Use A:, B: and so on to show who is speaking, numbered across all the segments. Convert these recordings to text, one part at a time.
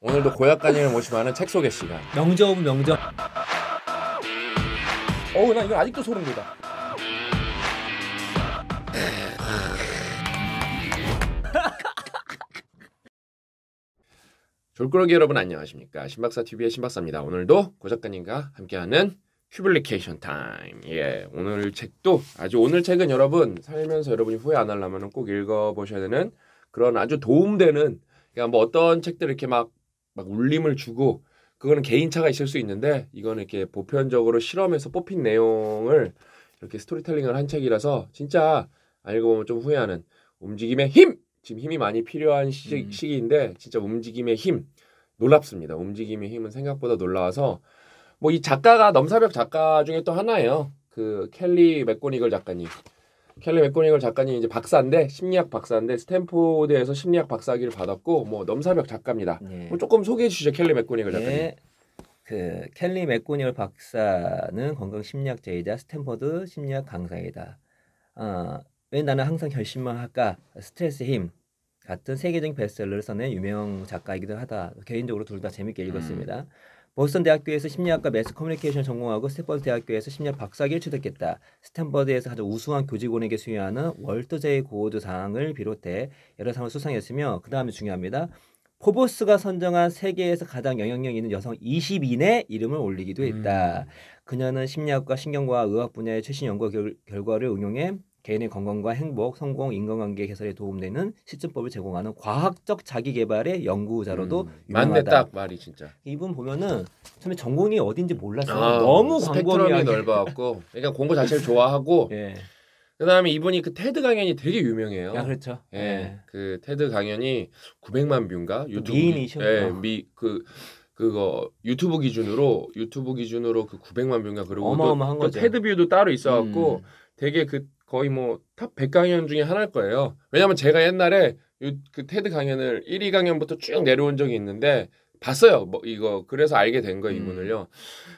A: 오늘도 고약간인을 모시면 책 소개 시간. 명저음 명저. 어우 나이거 아직도 소름 돋아. 졸꾸러기 여러분 안녕하십니까 신박사 TV의 신박사입니다. 오늘도 고작가님과 함께하는 큐블리케이션 타임. 예, 오늘 책도 아주 오늘 책은 여러분 살면서 여러분이 후회 안 하려면 꼭 읽어보셔야 되는 그런 아주 도움되는 그러니까 뭐 어떤 책들 이렇게 막막 울림을 주고 그거는 개인차가 있을 수 있는데 이거는 이렇게 보편적으로 실험에서 뽑힌 내용을 이렇게 스토리텔링을 한 책이라서 진짜 알고 보면 좀 후회하는 움직임의 힘 지금 힘이 많이 필요한 시, 음. 기인데 진짜 움직임의 힘 놀랍습니다. 움직임의 힘은 생각보다 놀라워서 뭐 이 작가가 넘사벽 작가 중에 또 하나예요. 그 켈리 맥고니걸 작가님. 켈리 맥고닝을 작가님 이제 박사인데 심리학 박사인데 스탠포드에서 심리학 박사학위를 받았고 뭐 넘사벽 작가입니다. 예. 조금 소개해 주시죠 켈리 맥고닝을 작가님. 예. 그 켈리 맥고닝을 박사는 건강 심리학자이자 스탠퍼드 심리학 강사이다. 어, 왜 나는 항상 결심만 할까? 스트레스 힘 같은 세계적인 베스트셀러를 써낸 유명 작가이기도 하다. 개인적으로 둘 다 재밌게 읽었습니다. 음. 보스턴 대학교에서 심리학과 매스 커뮤니케이션 전공하고 스탠퍼드 대학교에서 심리학 박사학위를 취득했다. 스탠퍼드에서 가장 우수한 교직원에게 수여하는 월드제이고드조상을 비롯해 여러 상을 수상했으며 그 다음에 중요합니다. 포보스가 선정한 세계에서 가장 영향력 있는 여성 20인의 이름을 올리기도 했다. 음. 그녀는 심리학과 신경과학 의학 분야의 최신 연구 결, 과를 응용해 개인의 건강과 행복, 성공, 인간관계 개선에 도움되는 실증법을 제공하는 과학적 자기 개발의 연구자로도 음, 유명하다. 맞네 딱 말이 진짜. 이분 보면은 처음에 전공이 어딘지 몰랐어요. 아, 너무 광범위하게 넓어갖고 그러니까 공부 자체를 예. 좋아하고 예. 그다음에 이분이 그 테드 강연이 되게 유명해요. 아, 그렇죠. 예. 예. 그 테드 강연이 900만 뷰인가? 그 유튜브 미인이셨 예. 미그 그거 유튜브 기준으로 유튜브 기준으로 그 900만 뷰인가 그리고 어마어마한 또, 그 거죠. 테드뷰도 따로 있어 갖고 음. 되게 그 거의 뭐탑100 강연 중에 하나일 거예요. 왜냐면 제가 옛날에 그 테드 강연을 1위 강연부터 쭉 내려온 적이 있는데 봤어요. 뭐 이거 그래서 알게 된 거예요, 음. 이분을요.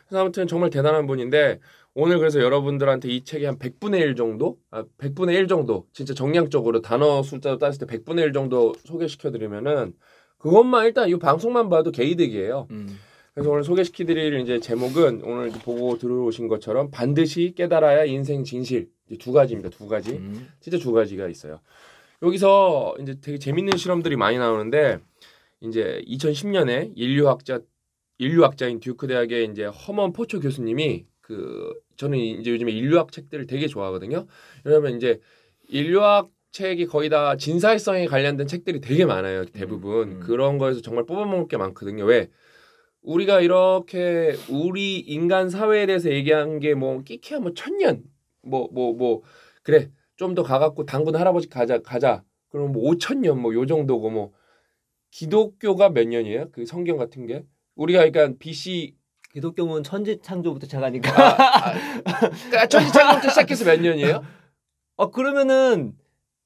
A: 그래서 아무튼 정말 대단한 분인데 오늘 그래서 여러분들한테 이 책이 한 100분의 1 정도? 아, 100분의 1 정도. 진짜 정량적으로 단어 숫자로 따졌을 때 100분의 1 정도 소개시켜 드리면은 그것만 일단 이 방송만 봐도 개이득이에요. 음. 그래서 오늘 소개시켜드릴 이제 제목은 오늘 보고 들어오신 것처럼 반드시 깨달아야 인생 진실 이제 두 가지입니다. 두 가지 음. 진짜 두 가지가 있어요. 여기서 이제 되게 재밌는 실험들이 많이 나오는데 이제 2010년에 인류학자 인류학자인 듀크 대학의 이제 허먼 포초 교수님이 그 저는 이제 요즘에 인류학 책들을 되게 좋아하거든요. 왜냐면 하 이제 인류학 책이 거의 다 진사회성에 관련된 책들이 되게 많아요. 대부분 음, 음. 그런 거에서 정말 뽑아먹을 게 많거든요. 왜 우리가 이렇게 우리 인간 사회에 대해서 얘기한 게 뭐 끼키야 뭐 천년 뭐 뭐뭐 뭐, 뭐 그래 좀 더 가갖고 당군 할아버지 가자 가자 그럼 뭐 오천 년뭐요 정도고 뭐 기독교가 몇 년이에요 그 성경 같은 게 우리가 그러니까 BC 기독교는 천지 창조부터 시작하니까 아, 아, 그러니까 천지 창조부터 시작해서 몇 년이에요? 어 그러면은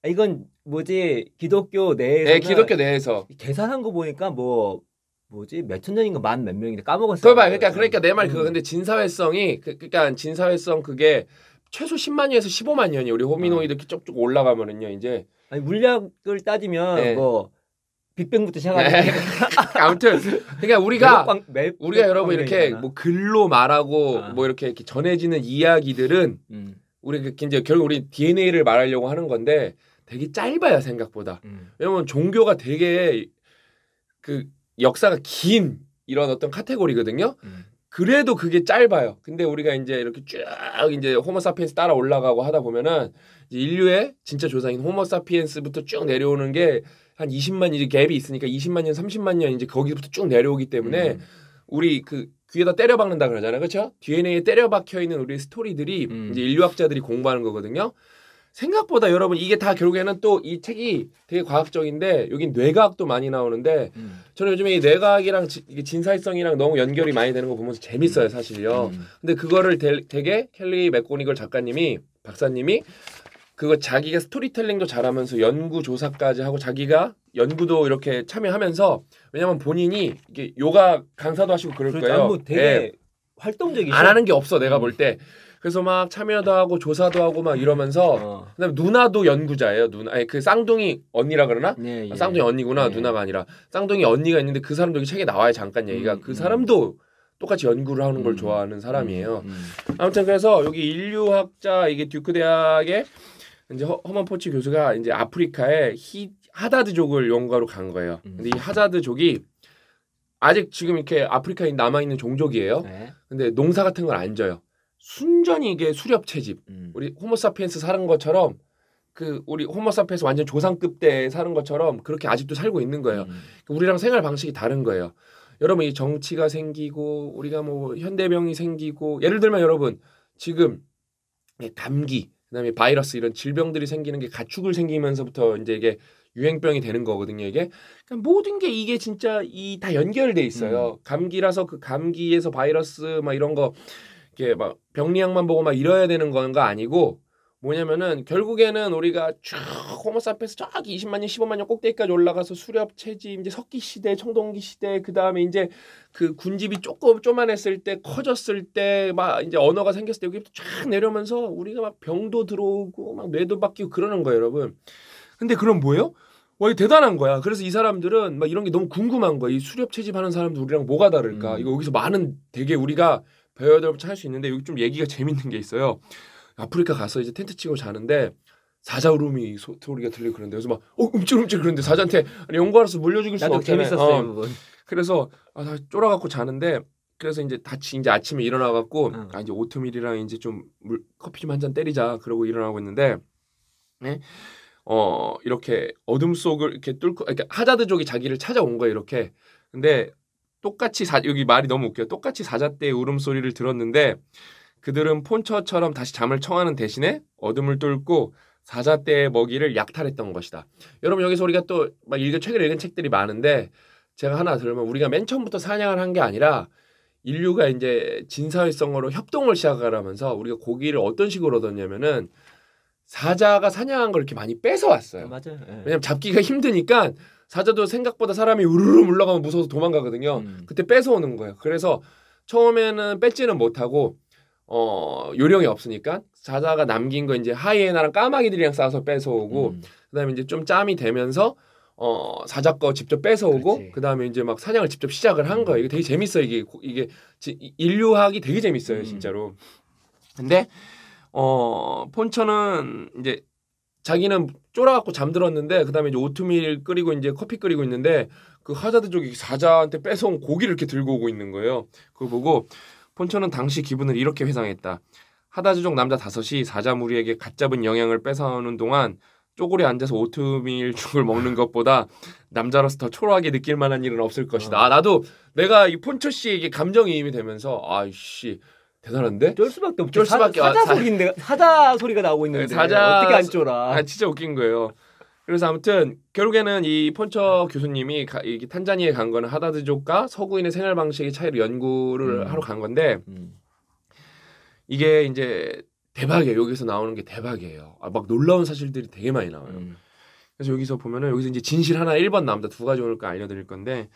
A: 이건 뭐지 기독교 내에서 네 기독교 내에서 계산한 거 보니까 뭐 뭐지 몇천 년인가 만 몇 명인데 까먹었어요. 그봐 그러니까 그러니까 내말 음. 그거 근데 진사회성이 그, 그러니까 진사회성 그게 최소 10만 년에서 15만 년이 우리 호미노이드 이렇게 쭉쭉 올라가면은요 이제 아니 물량을 따지면 네. 뭐 빅뱅부터 시작하는 네. 아무튼 그러니까 우리가 매력광, 매력 우리가 여러분 이렇게 있잖아. 뭐 글로 말하고 아. 뭐 이렇게, 이렇게, 전해지는 이야기들은 음. 우리 그 이제 결국 우리 DNA를 말하려고 하는 건데 되게 짧아요 생각보다. 음. 왜냐면 종교가 되게 그 역사가 긴 이런 어떤 카테고리거든요. 음. 그래도 그게 짧아요. 근데 우리가 이제 이렇게 쭉 이제 호모사피엔스 따라 올라가고 하다 보면은 인류의 진짜 조상인 호모사피엔스부터 쭉 내려오는 게 한 20만 이제 갭이 있으니까 20만 년, 30만 년 이제 거기부터 쭉 내려오기 때문에 음. 우리 그 귀에다 때려 박는다 그러잖아요. 그렇죠? DNA에 때려 박혀 있는 우리의 스토리들이 음. 이제 인류학자들이 공부하는 거거든요. 생각보다 여러분 이게 다 결국에는 또 이 책이 되게 과학적인데 여기 뇌과학도 많이 나오는데 음. 저는 요즘에 이 뇌과학이랑 지, 진사회성이랑 너무 연결이 많이 되는 거 보면서 재밌어요 음. 사실요. 음. 근데 그거를 데, 되게 켈리 맥고니걸 작가님이 박사님이 그거 자기가 스토리텔링도 잘하면서 연구 조사까지 하고 자기가 연구도 이렇게 참여하면서 왜냐면 본인이 이게 요가 강사도 하시고 그럴 그 거예요. 뭐 되게 네. 예. 활동적이안 하는 게 없어 내가 볼 때. 음. 그래서 막 참여도 하고 조사도 하고 막 이러면서 어. 그다음에 누나도 연구자예요. 누나 아니 그 쌍둥이 언니라 그러나 예, 예. 아, 쌍둥이 언니구나 예. 누나가 아니라 쌍둥이 언니가 있는데 그 사람도 여기 책에 나와요 잠깐 얘기가 음, 그 음. 사람도 똑같이 연구를 하는 음. 걸 좋아하는 사람이에요. 음, 음, 아무튼 그래서 여기 인류학자 이게 듀크 대학의 이제 허, 먼 포치 교수가 이제 아프리카의 히 하다드족을 연구하러 간 거예요. 음. 근데 이 하다드족이 아직 지금 이렇게 아프리카에 남아 있는 종족이에요. 네. 근데 농사 같은 걸 안 져요. 순전히 이게 수렵 채집. 음. 우리 호모사피엔스 사는 것처럼 그 우리 호모사피엔스 완전 조상급 때 사는 것처럼 그렇게 아직도 살고 있는 거예요. 음. 우리랑 생활 방식이 다른 거예요. 여러분 이 정치가 생기고 우리가 뭐 현대병이 생기고 예를 들면 여러분 지금 감기 그다음에 바이러스 이런 질병들이 생기는 게 가축을 생기면서부터 이제 이게 유행병이 되는 거거든요 이게 그러니까 모든 게 이게 진짜 이 다 연결돼 있어요 음. 감기라서 그 감기에서 바이러스 막 이런 거 이렇게 막 병리학만 보고 막 이뤄야 되는 건가 아니고 뭐냐면은 결국에는 우리가 쭉 호모사피엔스 저기 20만 년, 15만 년 꼭대기까지 올라가서 수렵 체지 이제 석기 시대, 청동기 시대 그다음에 이제 그 군집이 조금 쪼만했을 때 커졌을 때 막 이제 언어가 생겼을 때 여기부터 쫙 내려오면서 우리가 막 병도 들어오고 막 뇌도 바뀌고 그러는 거예요, 여러분. 근데 그럼 뭐예요? 와, 이 대단한 거야. 그래서 이 사람들은 막 이런 게 너무 궁금한 거야. 이 수렵 채집하는 사람들 우리랑 뭐가 다를까? 음. 이거 여기서 많은 되게 우리가 배우들로부터 할수 있는데 여기 좀 얘기가 재밌는 게 있어요. 아프리카 가서 이제 텐트 치고 자는데 사자울음이 소리가 들리고 그런데 그래서 막 어, 움찔움찔 그런데 사자한테 연구하라서 물려주길 수는 없잖아요. 재밌었어요, 어. 그래서 아, 나 쫄아갖고 자는데 그래서 이제 다치 이제 아침에 일어나갖고 응. 아 이제 오트밀이랑 이제 좀 물, 커피 좀 한 잔 때리자 그러고 일어나고 있는데 네? 어 이렇게 어둠 속을 이렇게 뚫고 이렇게 그러니까 하자드 족이 자기를 찾아온 거예요 이렇게 근데 똑같이 사, 여기 말이 너무 웃겨요. 똑같이 사자때의 울음소리를 들었는데 그들은 폰처처럼 다시 잠을 청하는 대신에 어둠을 뚫고 사자때의 먹이를 약탈했던 것이다. 여러분 여기서 우리가 또막 읽은 최근에 읽은 책들이 많은데 제가 하나 들으면 우리가 맨 처음부터 사냥을 한 게 아니라 인류가 이제 진사회성으로 협동을 시작하면서 을 우리가 고기를 어떤 식으로 얻었냐면은 사자가 사냥한 걸 이렇게 많이 뺏어 왔어요. 네, 맞아요. 네. 왜냐면 잡기가 힘드니까 사자도 생각보다 사람이 우르르 물러가면 무서워서 도망가거든요. 음. 그때 뺏어오는 거예요. 그래서 처음에는 뺏지는 못하고 어 요령이 없으니까 사자가 남긴 거 이제 하이에나랑 까마귀들이랑 싸서 워 뺏어오고 음. 그다음에 이제 좀 짬이 되면서 어 사자 거 직접 뺏어오고 그다음에 이제 막 사냥을 직접 시작을 한 음. 거예요. 이게 되게 재밌어요. 이게 이게 인류학이 되게 재밌어요, 음. 진짜로. 근데 어 폰처는 이제 자기는 쫄아갖고 잠들었는데 그다음에 이제 오트밀 끓이고 이제 커피 끓이고 있는데 그 하자드 쪽이 사자한테 뺏어온 고기를 이렇게 들고 오고 있는 거예요. 그거 보고 폰처는 당시 기분을 이렇게 회상했다. 하다주족 남자 다섯이 사자 무리에게 갓잡은 영양을 뺏어오는 동안 쪼그려 앉아서 오트밀 죽을 먹는 것보다 남자로서 더 초라하게 느낄 만한 일은 없을 것이다. 어. 아, 나도 내가 이 폰처 씨에게 감정이입이 되면서 아이씨 대단한데? 쫄 수밖에 없죠. 쫄 수밖에 사, 사자 소리인데 사자 소리가 나오고 있는데 사자, 어떻게 안 쫄아? 아 진짜 웃긴 거예요. 그래서 아무튼 결국에는 이 폰처 교수님이 가, 이 탄자니에 간 거는 하다드족과 서구인의 생활 방식의 차이를 연구를 음. 하러 간 건데 음. 이게 이제 대박이에요. 여기서 나오는 게 대박이에요. 아, 막 놀라운 사실들이 되게 많이 나와요. 음. 그래서 여기서 보면은 여기서 이제 진실 하나 1번 나옵니다두 가지 오늘 알려드릴 건데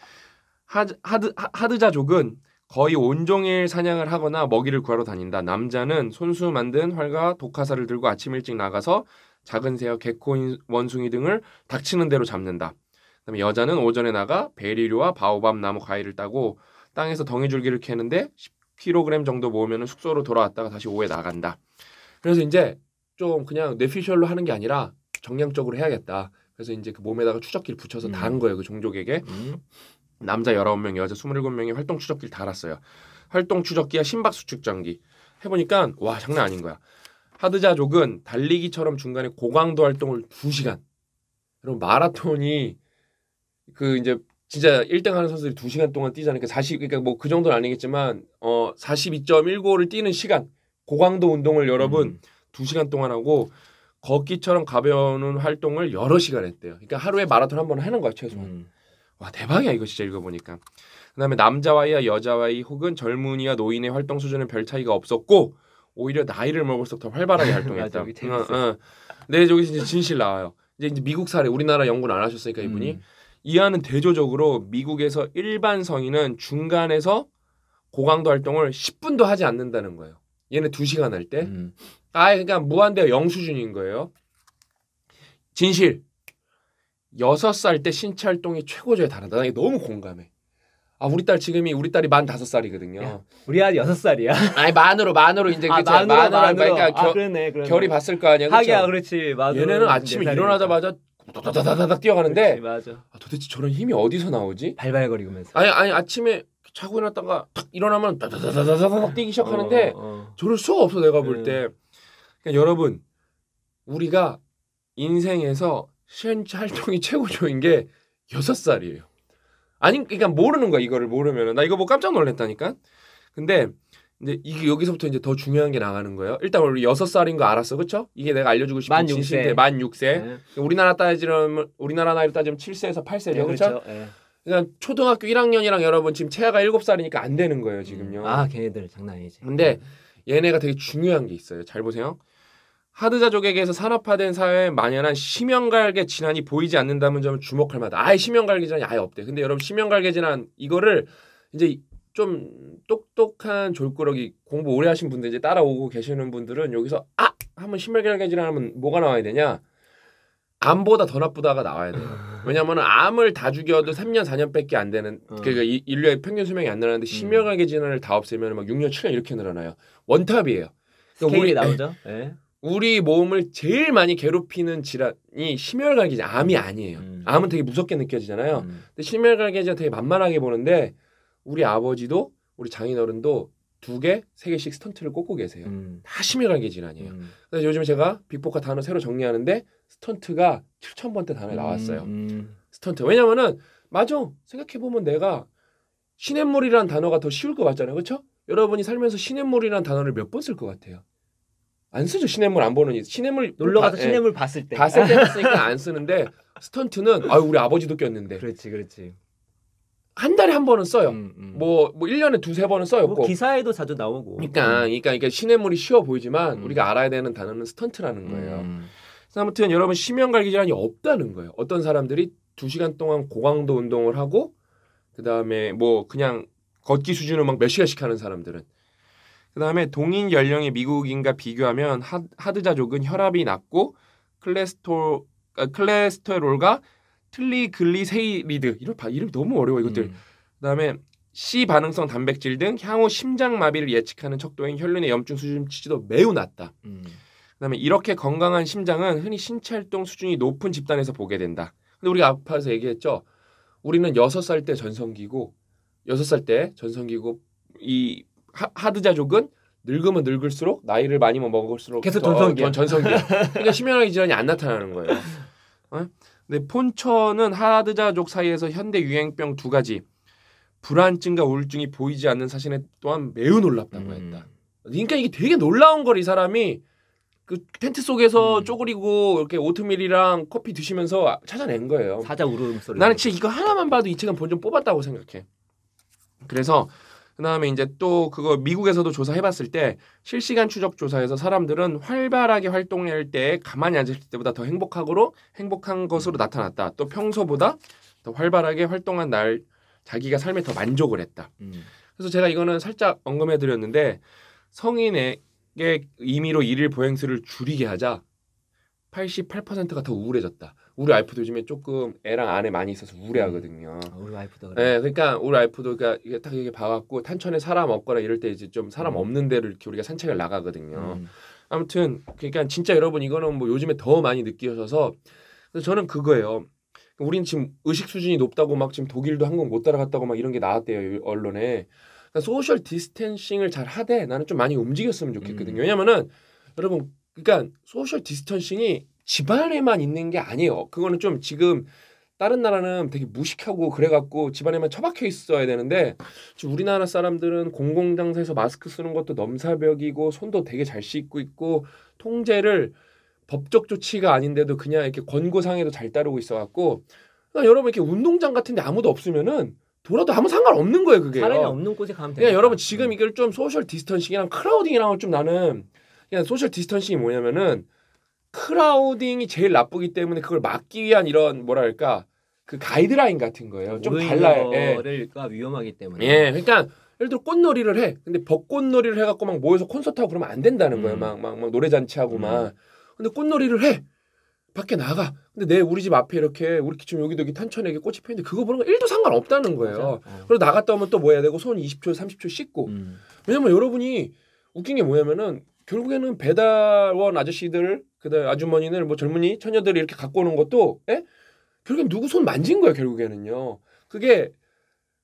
A: 하드, 하드, 하드자족은 거의 온종일 사냥을 하거나 먹이를 구하러 다닌다. 남자는 손수 만든 활과 독화살을 들고 아침 일찍 나가서 작은 새와 개코, 원숭이 등을 닥치는 대로 잡는다. 그다음에 여자는 오전에 나가 베리류와 바오밤 나무 과일을 따고 땅에서 덩이줄기를 캐는데 10kg 정도 모으면 숙소로 돌아왔다가 다시 오후에 나간다. 그래서 이제 좀 그냥 뇌피셜로 하는 게 아니라 정량적으로 해야겠다. 그래서 이제 그 몸에다가 추적기를 붙여서 음. 다한 거예요. 그 종족에게. 음. 남자 19명, 여자 27명이 활동 추적기를 달았어요. 활동 추적기와 심박 수축장기 해보니까 와 장난 아닌 거야. 하드자족은 달리기처럼 중간에 고강도 활동을 2시간. 그리고 마라톤이 그 이제 진짜 1등 하는 선수들이 2시간 동안 뛰잖아요. 그러니까 40 그러니까 뭐 그 정도는 아니겠지만 어 42.19를 뛰는 시간. 고강도 운동을 여러분 음. 2시간 동안 하고 걷기처럼 가벼운 활동을 여러 시간 했대요. 그러니까 하루에 마라톤 한번 하는 거야, 최소한. 음. 와 대박이야 이거 진짜 읽어보니까. 그다음에 남자와이와여자와이 혹은 젊은이와 노인의 활동 수준은 별 차이가 없었고 오히려 나이를 먹을수록 더 활발하게 활동했다. 맞아, 응, 응. 네 저기 이제 진실 나와요. 이제, 이제 미국 사례 우리나라 연구는 안 하셨으니까 이분이 음. 이하는 대조적으로 미국에서 일반 성인은 중간에서 고강도 활동을 10분도 하지 않는다는 거예요. 얘는 2시간 할 때. 음. 아, 그러니까 무한대 0 수준인 거예요. 진실. 여섯 살 때 신체 활동이 최고조에 달한다. 나 이게 너무 공감해. 아 우리 딸 지금이 우리 딸이 만 다섯 살이거든요. 우리 아들 여섯 살이야. 아니 만으로 만으로 이제 아, 그치? 만으로 만으로, 만으로. 그러니까 아, 겨, 아, 그러네, 그러네. 결이 봤을 거 아니야. 그렇죠? 하기야 그렇지. 만으로 얘네는 아침에 일어나자마자 다다다다닥 뛰어가는데 그렇지, 맞아. 아, 도대체 저런 힘이 어디서 나오지? 발발거리면서. 아니 아니 아침에 자고 일어났다가 탁 일어나면 다다다다다닥 어, 뛰기 시작하는데 어, 어. 저럴 수가 없어 내가 볼 음. 때. 그러니까 여러분 우리가 인생에서 시한치 활동이 최고조인 게6 살이에요. 아니 그러니까 모르는 거야 이거를 모르면 나 이거 뭐 깜짝 놀랐다니까. 근데 이제 이게 여기서부터 이제 더 중요한 게 나가는 거예요. 일단 우리 6 살인 거 알았어, 그쵸 이게 내가 알려주고 싶은 진실인데 만 6세. 네. 우리나라 따지면 우리나라 나이로 따지면 7세에서 8세죠, 네, 그쵸 그렇죠. 네. 그러니까 초등학교 1학년이랑 여러분 지금 채아가 7살이니까 안 되는 거예요 지금요. 음. 아 걔네들 장난 아니지. 근데 얘네가 되게 중요한 게 있어요. 잘 보세요. 하드자족에게서 산업화된 사회에 만연한 심형갈계 진환이 보이지 않는다는 점을 주목할 만하다. 아예 심형갈계 진환이 아예 없대. 근데 여러분 심형갈계 진환 이거를 이제 좀 똑똑한 졸꾸러기 공부 오래 하신 분들 이제 따라오고 계시는 분들은 여기서 아 한번 심형갈계 진환 하면 뭐가 나와야 되냐? 암보다 더 나쁘다가 나와야 돼요. 왜냐하면 암을 다 죽여도 3년 4년밖에 안 되는 어. 그러니까 인류의 평균 수명이 안 늘어나는데 음. 심혈관계 진환을다 없애면 막 6년 7년 이렇게 늘어나요. 원탑이에요. 그러니까 우리 나오죠. 네. 우리 몸을 제일 많이 괴롭히는 질환이 심혈관계지 암이 음. 아니에요. 음. 암은 되게 무섭게 느껴지잖아요. 음. 근데 심혈관계지는 되게 만만하게 보는데 우리 아버지도 우리 장인어른도 두 개, 세 개씩 스턴트를 꽂고 계세요. 음. 다 심혈관계 질환이에요. 음. 그래서 요즘 제가 빅포카 단어 새로 정리하는데 스턴트가 7천번째 단어에 음. 나왔어요. 스턴트. 왜냐면은 맞아. 생각해 보면 내가 시냇물이란 단어가 더 쉬울 것 같잖아요. 그렇죠? 여러분이 살면서 시냇물이란 단어를 몇 번 쓸 것 같아요? 안 쓰죠 시냇물 안 보는 이 시냇물 놀러 가서 시냇물 예. 봤을 때 봤을 때봤니까안 쓰는데 스턴트는 아유 우리 아버지도 꼈는데 그렇지 그렇지 한 달에 한 번은 써요. 음, 음. 뭐, 뭐 1년에 두세 번은 써요. 뭐 기사에도 자주 나오고. 그러니까, 음. 그러니까, 그러니까 시냇물이 쉬워 보이지만 음. 우리가 알아야 되는 단어는 스턴트라는 거예요. 그 아무튼 여러분 심연갈기 질환이 없다는 거예요. 어떤 사람들이 두 시간 동안 고강도 운동을 하고 그 다음에 뭐 그냥 걷기 수준으로 막몇 시간씩 하는 사람들은 그다음에 동인 연령의 미국인과 비교하면 하, 드자족은 혈압이 낮고 클레스톨 아, 클레스테롤과 틀리글리세이리드 이런 이름 너무 어려워 이것들. 음. 그다음에 C 반응성 단백질 등 향후 심장 마비를 예측하는 척도인 혈류의 염증 수준치도 매우 낮다. 음. 그다음에 이렇게 건강한 심장은 흔히 신체 활동 수준이 높은 집단에서 보게 된다. 근데 우리가 앞에서 얘기했죠. 우리는 여섯 살 때 전성기고 여섯 살 때 전성기고 이 하, 드자족은 늙으면 늙을수록 나이를 많이 먹을수록 계속 전성기 전성기 예, 그러니까 심혈관 질환이 안 나타나는 거예요. 어? 근데 폰처는 하드자족 사이에서 현대 유행병 두 가지 불안증과 우울증이 보이지 않는 사실에 또한 매우 놀랍다고 음. 했다. 그러니까 이게 되게 놀라운 걸 이 사람이 그 텐트 속에서 음. 쪼그리고 이렇게 오트밀이랑 커피 드시면서 찾아낸 거예요. 사자 울음소리. 나는 진짜 이거 하나만 봐도 이 책은 본점 뽑았다고 생각해. 그래서 그다음에 이제 또 그거 미국에서도 조사해봤을 때 실시간 추적 조사에서 사람들은 활발하게 활동할 때 가만히 앉을 때보다 더 행복하고로 행복한 것으로 나타났다. 또 평소보다 더 활발하게 활동한 날 자기가 삶에 더 만족을 했다. 음. 그래서 제가 이거는 살짝 언급해드렸는데 성인에게 임의로 일일 보행수를 줄이게 하자 88%가 더 우울해졌다. 우리 와이프도 요즘에 조금 애랑 안에 많이 있어서 우울해하거든요. 음. 아, 우리 와이프도 그래. 네, 그러니까 우리 와이프도 그러니까 이게 딱 이게 봐갖고 탄천에 사람 없거나 이럴 때 이제 좀 사람 음. 없는 데를 이렇게 우리가 산책을 나가거든요. 음. 아무튼 그러니까 진짜 여러분 이거는 뭐 요즘에 더 많이 느끼셔서 그래서 저는 그거예요. 우린 지금 의식 수준이 높다고 막 지금 독일도 한국 못 따라갔다고 막 이런 게 나왔대요 언론에. 그러니까 소셜 디스텐싱을 잘 하되 나는 좀 많이 움직였으면 좋겠거든요. 음. 왜냐면은 여러분 그러니까 소셜 디스턴싱이 집안에만 있는 게 아니에요. 그거는 좀 지금 다른 나라는 되게 무식하고 그래갖고 집안에만 처박혀 있어야 되는데 지금 우리나라 사람들은 공공장소에서 마스크 쓰는 것도 넘사벽이고 손도 되게 잘 씻고 있고 통제를 법적 조치가 아닌데도 그냥 이렇게 권고상에도 잘 따르고 있어갖고 그러니까 여러분 이렇게 운동장 같은데 아무도 없으면은 돌아도 아무 상관없는 거예요 그게 사람이 없는 곳에 가면 돼요. 여러분 지금 음. 이걸 좀 소셜 디스턴싱이랑 크라우딩이랑은 좀 나는 그냥 소셜 디스턴싱이 뭐냐면은 크라우딩이 제일 나쁘기 때문에 그걸 막기 위한 이런 뭐랄까 그 가이드라인 같은 거예요. 좀 달라요. 거를까 예. 위험하기 때문에. 예, 그러니까 예를 들어 꽃놀이를 해. 근데 벚꽃놀이를 해갖고 막 모여서 콘서트하고 그러면 안 된다는 거예요. 막막 음. 막, 막 노래 잔치하고 음. 막. 근데 꽃놀이를 해. 밖에 나가. 근데 내 우리 집 앞에 이렇게 우리 지금 여기도 여기 탄천에게 꽃이 피는데 그거 보는 거일도 상관없다는 거예요. 어. 그리고 나갔다 오면 또 뭐 해야 되고 손 20초, 30초 씻고. 음. 왜냐면 여러분이 웃긴 게 뭐냐면은 결국에는 배달원 아저씨들 그다음 아주머니는 뭐 젊은이 처녀들이 이렇게 갖고 오는 것도 에? 예? 결국엔 누구 손 만진 거예요 결국에는요. 그게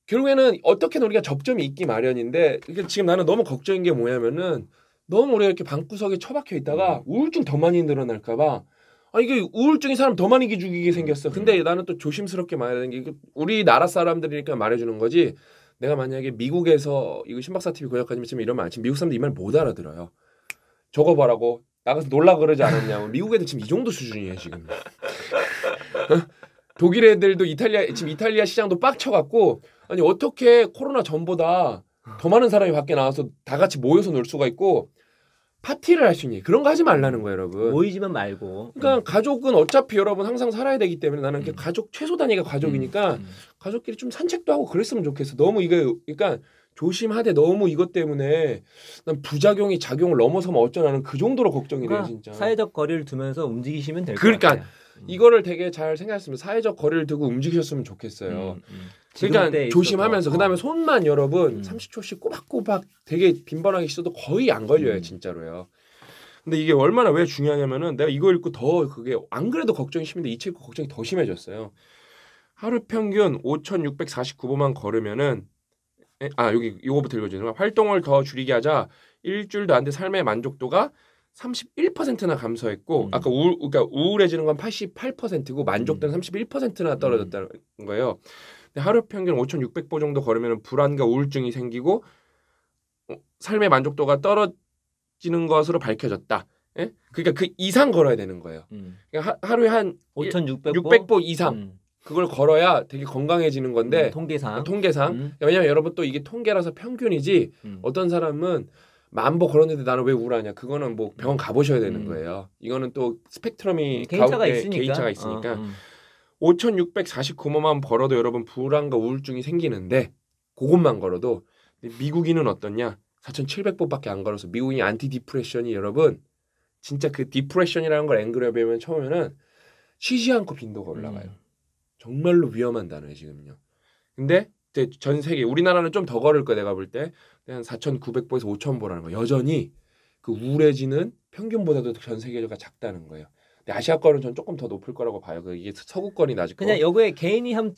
A: 결국에는 어떻게 우리가 접점이 있기 마련인데 이게 지금 나는 너무 걱정인 게 뭐냐면은 너무 우리가 이렇게 방구석에 처박혀 있다가 음. 우울증 더 많이 늘어날까봐 아 이게 우울증이 사람 더 많이 기죽이게 생겼어. 근데 음. 나는 또 조심스럽게 말해야 되는 게 우리 나라 사람들이니까 말해주는 거지. 내가 만약에 미국에서 이거 신박사 TV 고약관님처 이러면 아침 미국 사람들 이말 못 알아들어요. 적어봐라고 나가서 놀라 그러지 않았냐고. 미국 애들 지금 이 정도 수준이에요 지금. 어? 독일 애들도 이탈리아 지금 이탈리아 시장도 빡쳐갖고 아니 어떻게 코로나 전보다 더 많은 사람이 밖에 나와서 다 같이 모여서 놀 수가 있고 파티를 할 수 있니 그런 거 하지 말라는 거예요 여러분 모이지만 말고 그러니까 음. 가족은 어차피 여러분 항상 살아야 되기 때문에 나는 음. 가족 최소 단위가 가족이니까 음, 음. 가족끼리 좀 산책도 하고 그랬으면 좋겠어 너무 이게 그러니까 조심하되 너무 이것 때문에 난 부작용이 작용을 넘어서면 어쩌나는 그 정도로 걱정이 그러니까 돼요 진짜. 사회적 거리를 두면서 움직이시면 될것 그러니까 같아요. 음. 이거를 되게 잘 생각했으면 사회적 거리를 두고 움직이셨으면 좋겠어요. 음, 음. 그러니까 조심하면서 그다음에 손만 여러분 30초씩 음. 꼬박꼬박 되게 빈번하게 씻어도 거의 안 걸려요 음. 진짜로요. 근데 이게 얼마나 왜 중요하냐면은 내가 이거 읽고 더 그게 안 그래도 걱정이 심한데 이책 읽고 걱정이 더 심해졌어요. 하루 평균 5,649보만 걸으면은 아 여기 이거부터 읽어주는 거야. 활동을 더 줄이게 하자 일주일도 안 돼 삶의 만족도가 31%나 감소했고 음. 아까 우울 그러니까 우울해지는 건 88%고 만족도는 음. 31%나 떨어졌다는 거예요. 근데 하루 평균 5,600보 정도 걸으면 불안과 우울증이 생기고 어, 삶의 만족도가 떨어지는 것으로 밝혀졌다. 예? 그러니까 그 이상 걸어야 되는 거예요. 음. 그러니까 하, 하루에 한 5,600보 이상 음. 그걸 걸어야 되게 건강해지는 건데 음, 통계상 통계상 음. 왜냐면 여러분 또 이게 통계라서 평균이지 음. 어떤 사람은 만보 걸었는데 나는 왜 우울하냐 그거는 뭐 병원 가보셔야 되는 음. 거예요 이거는 또 스펙트럼이 개인차가 운데 예, 있으니까 개인차가 있으니까 어, 음. 5,649만만 벌어도 여러분 불안과 우울증이 생기는데 그것만 걸어도 미국인은 어떻냐 4,700보밖에 안 걸어서 미국인 안티 디프레션이 여러분 진짜 그 디프레션이라는 걸 앵글에 비우면 처음에는 쉬지 않고 빈도가 올라가요. 음. 정말로 위험한 단어예요 지금요. 근데 이제 전 세계 우리나라는 좀 더 걸을 거 내가 볼때한 4,900보에서 5,000보라는 거 여전히 그 우울해지는 평균보다도 전 세계가 작다는 거예요. 근데 아시아권은 전 조금 더 높을 거라고 봐요. 그 이게 서구권이 낮을 거. 그냥 여기에 개인이 한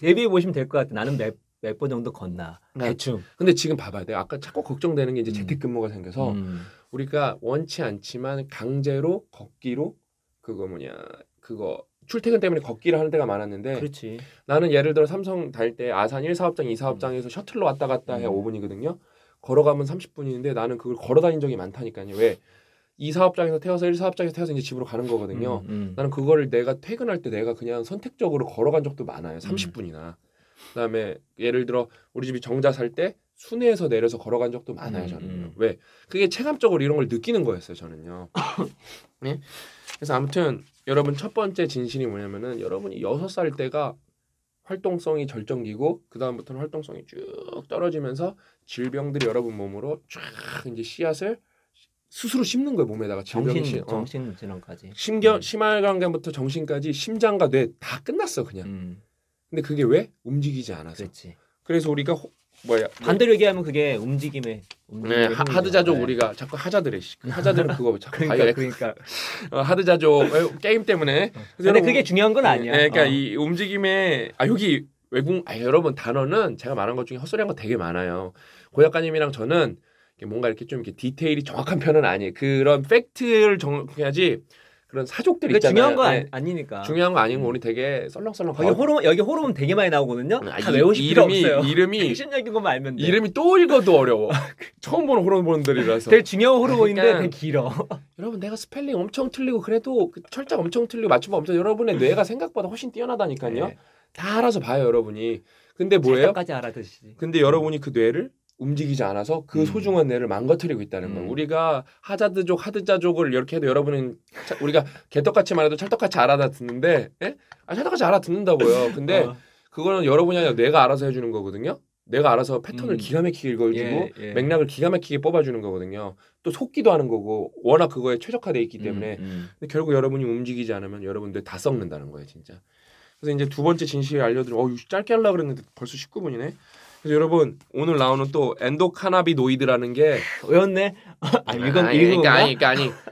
A: 대비해 보시면 될 것 같아. 나는 몇 몇 번 정도 걷나 네. 대충. 근데 지금 봐봐야 돼. 가 아까 자꾸 걱정되는 게 이제 음. 재택근무가 생겨서 음. 우리가 원치 않지만 강제로 걷기로 그거 뭐냐 그거 출퇴근 때문에 걷기를 하는 데가 많았는데 그렇지. 나는 예를 들어 삼성 달때 아산 1사업장, 2사업장에서 음. 셔틀로 왔다 갔다 해 음. 5분이거든요. 걸어가면 30분인데 나는 그걸 걸어 다닌 적이 많다니까요. 왜? 이 사업장에서 태워서 일 사업장에서 태워서 이제 집으로 가는 거거든요. 음, 음. 나는 그거를 내가 퇴근할 때 내가 그냥 선택적으로 걸어간 적도 많아요. 30분이나. 음. 그다음에 예를 들어 우리 집이 정자 살때 순회에서 내려서 걸어간 적도 많아요 음, 저는 음. 왜 그게 체감적으로 이런 걸 느끼는 거였어요 저는요 네? 그래서 아무튼 여러분 첫 번째 진실이 뭐냐면은 여러분이 여섯 살 때가 활동성이 절정기고 그 다음부터는 활동성이 쭉 떨어지면서 질병들이 여러분 몸으로 쫙 이제 씨앗을 스스로 심는 거예요 몸에다가 정신, 어. 정신 질환까지 심경 음. 심혈관계부터 정신까지 심장과 뇌 다 끝났어 그냥 음. 근데 그게 왜 움직이지 않아서 그렇지. 그래서 우리가 호, 뭐야 뭐? 반대로 얘기하면 그게 움직임에 네, 하, 하드자족 네. 우리가 자꾸 하자드래시 하자드는 그거 자꾸 그러니까, 그러니까. 어, 하드자족 어, 게임 때문에 어. 근데 여러분, 그게 중요한 건 예, 아니야 네, 그러니까 어. 이 움직임에 아 여기 외국 아 여러분 단어는 제가 말한 것 중에 헛소리한 거 되게 많아요 고 작가님이랑 저는 뭔가 이렇게 좀 이렇게 디테일이 정확한 편은 아니에요 그런 팩트를 정해야지 그런 사족들 그러니까 있잖아요. 중요한 거 네. 아니니까. 중요한 거 아니면 음. 우리 되게 썰렁썰렁. 여기 호르몬 여기 호르몬 되게 많이 나오거든요. 아, 다 이, 외우실 이름이, 필요 없어요. 이름이 핵적인 것만 알면 돼. 이름이 또 읽어도 어려워. 그 처음 보는 호르몬들이라서. 되게 중요한 호르몬인데 그러니까, 되게 길어. 여러분 내가 스펠링 엄청 틀리고 그래도 그 철자 엄청 틀리고 맞춤법 엄청 여러분의 뇌가 생각보다 훨씬 뛰어나다니까요. 네. 다 알아서 봐요 여러분이. 근데 뭐예요? 까지 알아듣시. 근데 여러분이 그 뇌를 움직이지 않아서 그 음. 소중한 뇌를 망가뜨리고 있다는 음. 거 우리가 하자드족, 하드자족을 이렇게 해도 여러분은 차, 우리가 개떡같이 말해도 찰떡같이 알아듣는데, 예? 아, 찰떡같이 알아듣는다고요. 근데 어. 그거는 여러분이 아니라 뇌가 알아서 해주는 거거든요. 내가 알아서 패턴을 음. 기가 막히게 읽어주고 예, 예. 맥락을 기가 막히게 뽑아주는 거거든요. 또 속기도 하는 거고 워낙 그거에 최적화돼 있기 음, 때문에 음, 음. 근데 결국 여러분이 움직이지 않으면 여러분들 다 썩는다는 거예요, 진짜. 그래서 이제 두 번째 진실을 알려드려. 어, 짧게 하려 그랬는데 벌써 19분이네. 그래서 여러분 오늘 나오는 또 엔도카나비노이드라는 게 외웠네. 아 읽은 아니, 읽은 그러 그러니까 아니, 그니까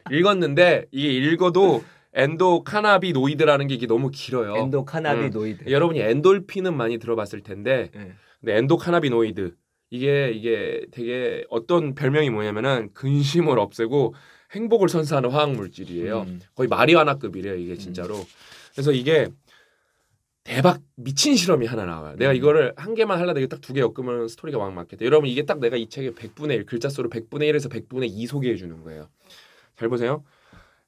A: 아니 읽었는데 이게 읽어도 엔도카나비노이드라는 게 이게 너무 길어요. 엔도카나비노이드. 음. 여러분이 엔돌핀은 많이 들어봤을 텐데 네. 근데 엔도카나비노이드 이게 이게 되게 어떤 별명이 뭐냐면은 근심을 없애고 행복을 선사하는 화학 물질이에요. 음. 거의 마리화나급이래요 이게 진짜로. 음. 그래서 이게 대박 미친 실험이 하나 나와요. 내가 음. 이거를 한 개만 하려 되게 딱두 개 엮으면 스토리가 막 맞겠다. 여러분 이게 딱 내가 이 책의 100분의 1 글자 수로 100분의 1에서 100분의 2 소개해 주는 거예요. 잘 보세요.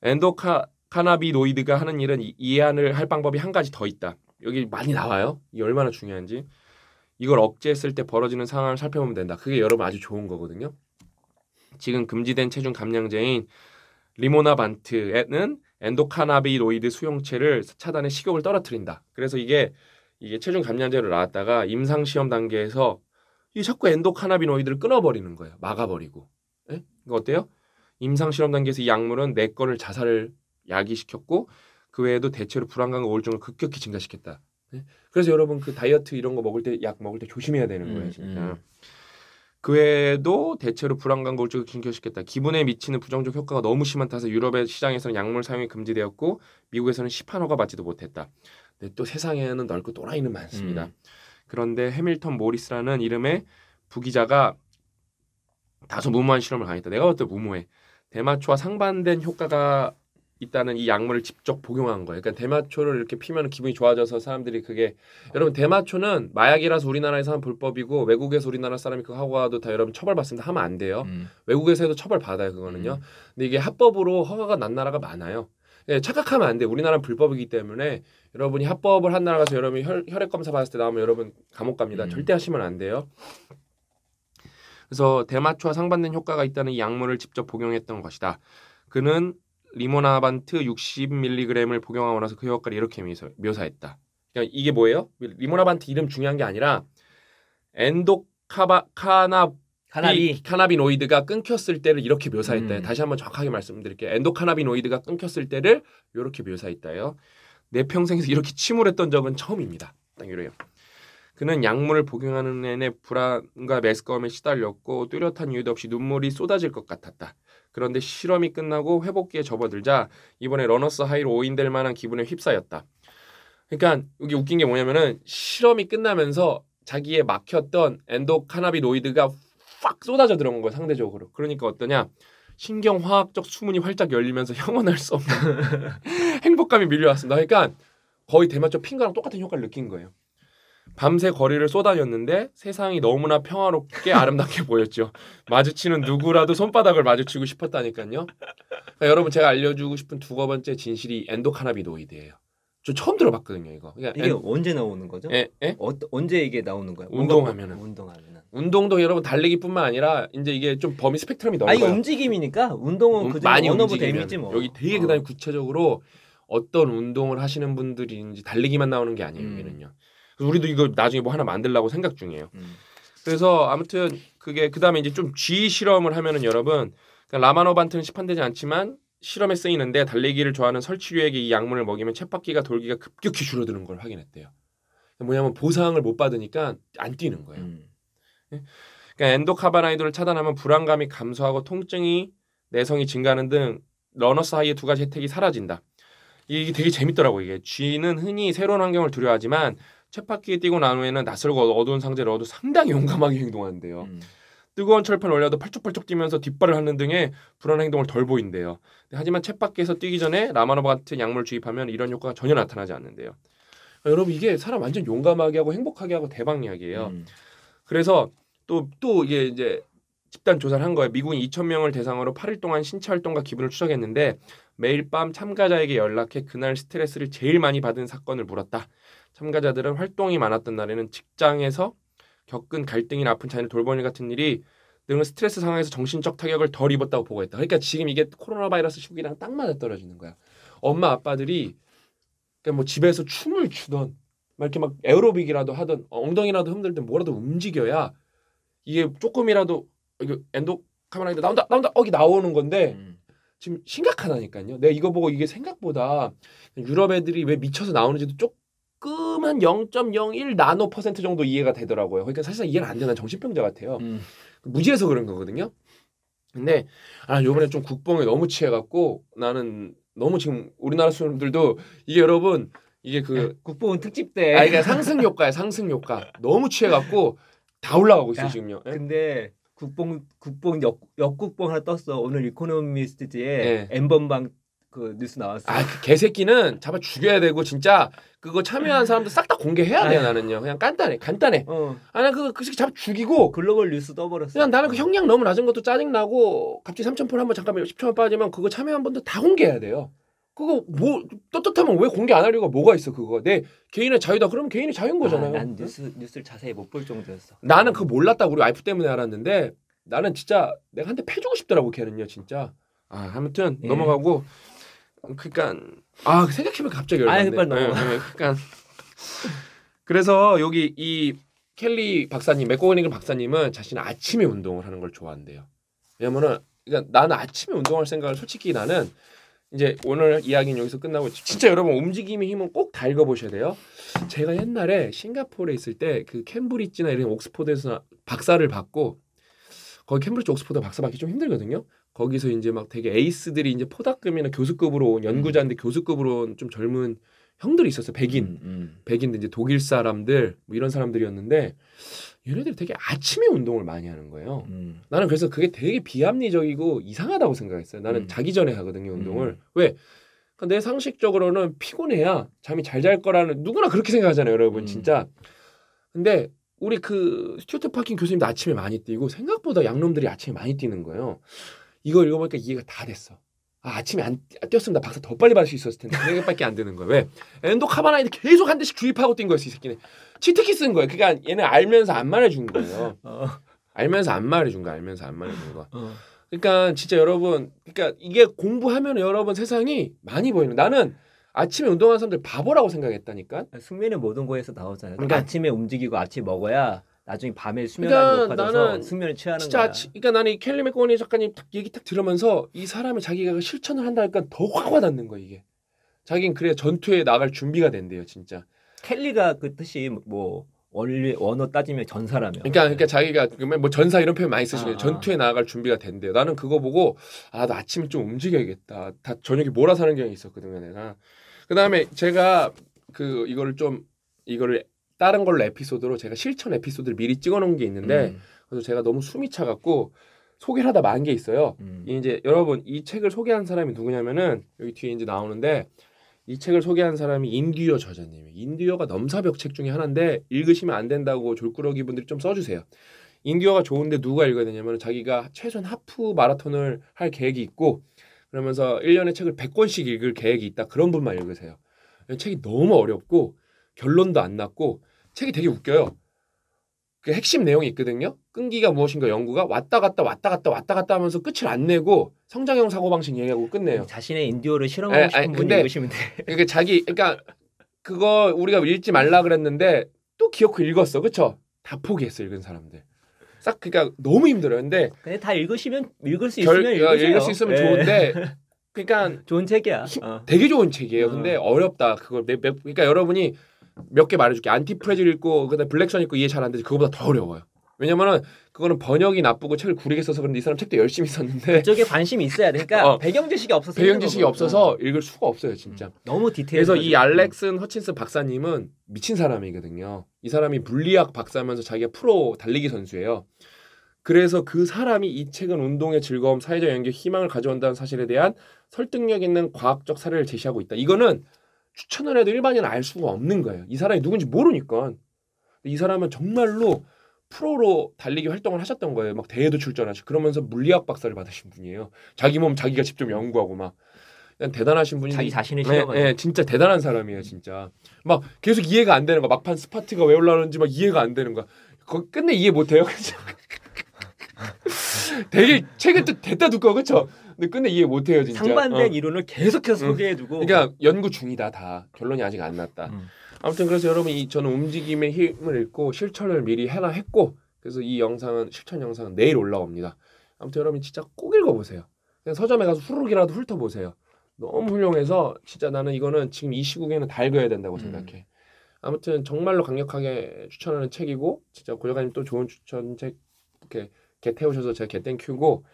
A: 엔도카 카나비노이드가 하는 일은 이해안을 할 방법이 한 가지 더 있다. 여기 많이 나와요. 이 얼마나 중요한지. 이걸 억제했을 때 벌어지는 상황을 살펴보면 된다. 그게 여러분 아주 좋은 거거든요. 지금 금지된 체중 감량제인 리모나반트는 에 엔도카나비로이드 수용체를 차단해 식욕을 떨어뜨린다. 그래서 이게 이게 체중 감량제로 나왔다가 임상 시험 단계에서 이 자꾸 엔도카나비노이드를 끊어버리는 거예요. 막아버리고. 예? 이거 어때요? 임상 실험 단계에서 이 약물은 내 건을 자살을 야기시켰고 그 외에도 대체로 불안감과 우울증을 급격히 증가시켰다. 예? 그래서 여러분 그 다이어트 이런 거 먹을 때 약 먹을 때 조심해야 되는 음, 거예요, 진짜. 음, 음. 그 외에도 대체로 불안감 골절을 증가시켰다. 기분에 미치는 부정적 효과가 너무 심한 탓에 유럽의 시장에서는 약물 사용이 금지되었고 미국에서는 시판허가 받지도 못했다. 근데 또 세상에는 넓고 또라이는 많습니다. 음. 그런데 해밀턴 모리스라는 이름의 부기자가 다소 무모한 실험을 강했다. 내가 봤을 때 무모해. 대마초와 상반된 효과가 있다는 이 약물을 직접 복용한 거예요. 그러니까 대마초를 이렇게 피면 기분이 좋아져서 사람들이 그게 여러분 대마초는 마약이라서 우리나라에서 한 불법이고 외국에서 우리나라 사람이 그거 하고 와도 다 여러분 처벌받습니다. 하면 안 돼요. 음. 외국에서 해도 처벌받아요 그거는요. 음. 근데 이게 합법으로 허가가 난 나라가 많아요. 예, 착각하면 안 돼. 우리나라는 불법이기 때문에 여러분이 합법을 한 나라 가서 여러분이 혈, 혈액 검사 받을 때 나오면 여러분 감옥 갑니다. 음. 절대 하시면 안 돼요. 그래서 대마초와 상반된 효과가 있다는 이 약물을 직접 복용했던 것이다. 그는 리모나반트 60mg을 복용하고 나서 그 효과를 이렇게 묘사, 했다 그러니까 이게 뭐예요? 리모나반트 이름 중요한 게 아니라 엔도카바 카나 비 카나비노이드가 끊겼을 때를 이렇게 묘사했다. 음. 다시 한번 정확하게 말씀드릴게요. 엔도카나비노이드가 끊겼을 때를 이렇게 묘사했다요. 내 평생에서 이렇게 침울했던 적은 처음입니다. 딱 이래요. 그는 약물을 복용하는 내내 불안과 매스꺼움에 시달렸고 뚜렷한 이유도 없이 눈물이 쏟아질 것 같았다. 그런데 실험이 끝나고 회복기에 접어들자 이번에 러너스 하이로 오인될 만한 기분에 휩싸였다. 그러니까 여기 웃긴 게 뭐냐면은 실험이 끝나면서 자기의 막혔던 엔도카나비노이드가 확 쏟아져 들어온 거예요 상대적으로. 그러니까 어떠냐? 신경화학적 수문이 활짝 열리면서 형언할 수 없는 행복감이 밀려왔습니다. 그러니까 거의 대마초 핑과랑 똑같은 효과를 느낀 거예요. 밤새 거리를 쏘다녔는데 세상이 너무나 평화롭게 아름답게 보였죠. 마주치는 누구라도 손바닥을 마주치고 싶었다니까요. 그러니까 여러분 제가 알려주고 싶은 두 번째 진실이 엔도카나비노이드예요. 저 처음 들어봤거든요 이거. 그러니까 이게 엔... 언제 나오는 거죠? 에, 예, 에? 예? 어, 언제 이게 나오는 거야? 운동하면 뭐, 운동하면은. 운동도 여러분 달리기뿐만 아니라 이제 이게 좀 범위 스펙트럼이 넓어요. 아니 움직임이니까 운동은 음, 그중 많이 움직이지 뭐. 여기 되게 그다음 어. 구체적으로 어떤 운동을 하시는 분들인지 달리기만 나오는 게 아니에요 음. 여기는요. 우리도 이거 나중에 뭐 하나 만들라고 생각 중이에요. 음. 그래서 아무튼 그게 그다음에 이제 좀 G 실험을 하면은 여러분 그니까 라마노반트는 시판되지 않지만 실험에 쓰이는데 달리기를 좋아하는 설치류에게 이 약물을 먹이면 쳇바퀴가 돌기가 급격히 줄어드는 걸 확인했대요. 뭐냐면 보상을 못 받으니까 안 뛰는 거예요. 음. 예? 그러니까 엔도카바나이드를 차단하면 불안감이 감소하고 통증이 내성이 증가하는 등 러너 사이의 두 가지 혜택이 사라진다. 이게 되게 재밌더라고 이게 쥐는 흔히 새로운 환경을 두려워하지만 쳇바퀴 뛰고 난 후에는 낯설고 어두운 상자를 얻어 상당히 용감하게 행동한대요. 음. 뜨거운 철판 을 올려도 팔쪽팔쪽 뛰면서 뒷발을 하는 등의 불안한 행동을 덜 보인대요. 하지만 쳇바퀴에서 뛰기 전에 라마노바 같은 약물을 주입하면 이런 효과가 전혀 나타나지 않는데요. 그 여러분 이게 사람 완전 용감하게 하고 행복하게 하고 대박이야기예요. 음. 그래서 또 또 이게 이제 집단 조사를 한 거예요. 미국인 2천 명을 대상으로 8일 동안 신체 활동과 기분을 추적했는데 매일 밤 참가자에게 연락해 그날 스트레스를 제일 많이 받은 사건을 물었다. 참가자들은 활동이 많았던 날에는 직장에서 겪은 갈등이나 아픈 자연을 돌보는 같은 일이 등은 스트레스 상황에서 정신적 타격을 덜 입었다고 보고했다. 그러니까 지금 이게 코로나 바이러스 시국이랑 딱 맞아 떨어지는 거야. 엄마 아빠들이 그러니까 뭐 집에서 춤을 추던 막 이렇게 막 에어로빅이라도 하던 어, 엉덩이라도 흔들 때 뭐라도 움직여야 이게 조금이라도 이게 엔도 카메라인데 나온다 나온다 어기 나오는 건데 음. 지금 심각하다니까요. 내가 이거 보고 이게 생각보다 유럽 애들이 왜 미쳐서 나오는지도 쪽 조금 한0.01 나노 퍼센트 정도 이해가 되더라고요. 그러니까 사실상 이해가 안 되는 정신병자 같아요. 음. 무지해서 그런 거거든요. 근데 아 요번에 좀 국뽕에 너무 취해갖고 나는 너무 지금 우리나라 사람들도 이게 여러분 이게 그 네, 국뽕 은 특집 때 아, 이게 상승 효과야 상승 효과 너무 취해갖고 다 올라가고 있어 요 지금요. 예? 근데 국뽕 국뽕 역, 역국뽕 하나 떴어 오늘 이코노미스트지에 네. 엠번방 네. 그 뉴스 나왔어요. 아, 그 개새끼는 잡아 죽여야 되고 진짜 그거 참여한 사람도싹 다 공개해야 돼 아, 나는요. 그냥 간단해, 간단해. 어. 아, 나그 그 새끼 잡아 죽이고 글로벌 뉴스 떠버렸어. 그냥 나는 그 어. 형량 너무 낮은 것도 짜증 나고 갑자기 3천포0 한번 잠깐만 10초만 빠지면 그거 참여한 분들 다 공개해야 돼요. 그거 뭐 떳떳하면 왜 공개 안 하려고 뭐가 있어 그거 내 개인의 자유다 그러면 개인의 자유인 아, 거잖아요. 아, 난 뉴스 뉴스를 자세히 못 볼 정도였어. 나는 그거 몰랐다 우리 와이프 때문에 알았는데 나는 진짜 내가 한대 패주고 싶더라고 걔는요 진짜. 아 아무튼 예. 넘어가고 그러니까 아 그 생각해보면 갑자기 열받네. 아, 그러니까, 네, 그러니까 그래서 여기 이 켈리 박사님, 맥고니글 박사님은 자신은 아침에 운동을 하는 걸 좋아한대요. 왜냐면은 그러니까 나는 아침에 운동할 생각을 솔직히 나는 이제 오늘 이야기는 여기서 끝나고 진짜 여러분 움직임의 힘은 꼭 다 읽어보셔야 돼요. 제가 옛날에 싱가포르에 있을 때 그 캠브리지나 이런 옥스퍼드에서 박사를 받고 거기 캠브리지 옥스퍼드 박사 받기 좀 힘들거든요. 거기서 이제 막 되게 에이스들이 이제 포닥급이나 교수급으로 온 연구자인데 음. 교수급으로 온 좀 젊은 형들이 있었어요. 백인, 음, 음. 백인들 이제 독일 사람들 뭐 이런 사람들이었는데 얘네들이 되게 아침에 운동을 많이 하는 거예요. 음. 나는 그래서 그게 되게 비합리적이고 이상하다고 생각했어요. 나는 음. 자기 전에 하거든요 운동을 음. 왜? 그러니까 내 상식적으로는 피곤해야 잠이 잘 잘 거라는 누구나 그렇게 생각하잖아요, 여러분 음. 진짜. 근데 우리 그 스튜어트 파킹 교수님도 아침에 많이 뛰고 생각보다 양놈들이 아침에 많이 뛰는 거예요. 이걸 읽어보니까 이해가 다 됐어. 아, 아침에 안뛰었습니다 박사 더 빨리 받을 수 있었을 텐데. 4개밖에 안 되는 거야. 왜? 엔도 카바나이드 계속 한 대씩 주입하고 뛴 거였어, 이 새끼는. 치트키 쓴 거야. 그러니까 얘는 알면서 안 말해준 거예요. 어. 알면서 안 말해준 거, 야 알면서 안 말해준 거. 어. 그러니까 진짜 여러분, 그러니까 이게 공부하면 여러분 세상이 많이 보이는. 나는 아침에 운동하는 사람들 바보라고 생각했다니까. 숙면의 모든 거에서 나오잖아요. 그러니까 아침에 움직이고 아침 먹어야 나중에 밤에 수면이 그러니까 높아져서 숙면을 취하는 진짜 거야. 아치, 그러니까 나는 이 켈리 맥고니 작가님 딱 얘기 딱 들으면서 이 사람이 자기가 실천을 한다니까 더 확와닿는 거야 이게. 자기는 그래 전투에 나갈 준비가 된대요 진짜. 켈리가 그 뜻이 뭐 원리 원어 따지면 전사라며. 그러니까 그러니까 네. 자기가 그면뭐 전사 이런 표현 많이 쓰시면 아, 전투에 나갈 준비가 된대요. 나는 그거 보고 아나 아침에 좀 움직여야겠다. 다 저녁에 몰아 서하는 경향이 있었거든요 내가. 그다음에 제가 그 이거를 좀 이거를 다른 걸로 에피소드로 제가 실천 에피소드를 미리 찍어놓은 게 있는데 음. 그래서 제가 너무 숨이 차갖고 소개를 하다 만 게 있어요. 음. 이제 여러분 이 책을 소개한 사람이 누구냐면은 여기 뒤에 이제 나오는데 이 책을 소개한 사람이 인듀어 저자님이 에요 인듀어가 넘사벽 책 중에 하나인데 읽으시면 안 된다고 졸꾸러기 분들이 좀 써주세요. 인듀어가 좋은데 누가 읽어야 되냐면 자기가 최소한 하프 마라톤을 할 계획이 있고 그러면서 1년에 책을 100권씩 읽을 계획이 있다. 그런 분만 읽으세요. 책이 너무 어렵고 결론도 안 났고 책이 되게 웃겨요. 그 핵심 내용이 있거든요. 끈기가 무엇인가 연구가 왔다 갔다 왔다 갔다 왔다 갔다 하면서 끝을 안 내고 성장형 사고방식 얘기하고 끝내요. 자신의 인디오를 실험하고 예, 싶은 아니, 분이 읽으시면 돼. 그게 자기 그러니까 그거 우리가 읽지 말라 그랬는데 또기어고 읽었어. 그렇죠? 다 포기했어 읽은 사람들. 싹 그러니까 너무 힘들어요. 근데 근데 다 읽으시면 읽을 수 있으면 읽으세요. 아, 읽을 수 있으면 네. 좋은데 그러니까 좋은 책이야. 어. 되게 좋은 책이에요. 어. 근데 어렵다. 그걸 내, 내, 그러니까 여러분이 몇개 말해줄게. 안티프레즐 읽고 그다음 블랙션 읽고 이해 잘안 되지. 그거보다 더 어려워요. 왜냐면은 그거는 번역이 나쁘고 책을 구리게 써서 그런데 이 사람 책도 열심히 썼는데 그쪽에 관심이 있어야 돼. 니까 그러니까 어. 배경 지식이 없어서 배경 지식이 없어서 음. 읽을 수가 없어요, 진짜. 음. 너무 디테일. 그래서 이 알렉슨 허친스 박사님은 미친 사람이거든요. 이 사람이 물리학 박사면서 자기가 프로 달리기 선수예요. 그래서 그 사람이 이 책은 운동의 즐거움, 사회적 연계, 희망을 가져온다는 사실에 대한 설득력 있는 과학적 사례를 제시하고 있다. 이거는 추천을 해도 일반인은 알 수가 없는 거예요. 이 사람이 누군지 모르니까. 이 사람은 정말로 프로로 달리기 활동을 하셨던 거예요. 막 대회도 출전하시고 그러면서 물리학 박사를 받으신 분이에요. 자기 몸 자기가 직접 연구하고 막 그냥 대단하신 분이 자기 자신을 네, 네, 진짜 대단한 사람이에요, 진짜. 막 계속 이해가 안 되는 거. 막판 스파트가 왜 올라오는지 막 이해가 안 되는 거. 거 끝내 이해 못 해요. 되게 책은 또 됐다 두꺼워 그쵸? 근데 끝내 이해 못해요 진짜. 상반된 어. 이론을 계속해서 응. 음. 소개해두고. 그러니까 연구 중이다 다 결론이 아직 안 났다. 음. 아무튼 그래서 여러분 이 저는 움직임의 힘을 읽고 실천을 미리 해라 했고 그래서 이 영상은 실천 영상은 내일 올라옵니다. 아무튼 여러분 진짜 꼭 읽어보세요. 그냥 서점에 가서 후루룩이라도 훑어보세요. 너무 훌륭해서 진짜 나는 이거는 지금 이 시국에는 다 읽어야 된다고 음. 생각해. 아무튼 정말로 강력하게 추천하는 책이고 진짜 고려관님 또 좋은 추천책 이렇게 개 태우셔서 제가 개 땡큐고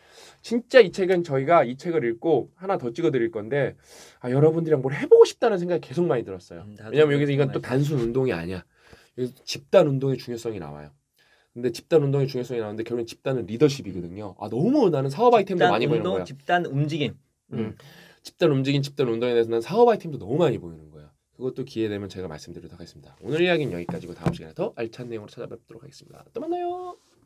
A: 진짜 이 책은 저희가 이 책을 읽고 하나 더 찍어드릴 건데 아, 여러분들이랑 뭘 해보고 싶다는 생각이 계속 많이 들었어요. 음, 왜냐면 여기서 이건 또 단순 운동이 아니야. 여기서 집단 운동의 중요성이 나와요. 근데 집단 운동의 중요성이 나오는데 결국엔 집단은 리더십이거든요. 아 너무 나는 사업 아이템도 많이 운동, 보이는 거야. 집단 움직임. 음. 음. 집단 움직임, 집단 운동에 대해서 난 사업 아이템도 너무 많이 보이는 거야. 그것도 기회 되면 제가 말씀드리도록 하겠습니다. 오늘 이야기는 여기까지고 다음 시간에 더 알찬 내용으로 찾아뵙도록 하겠습니다. 또 만나요.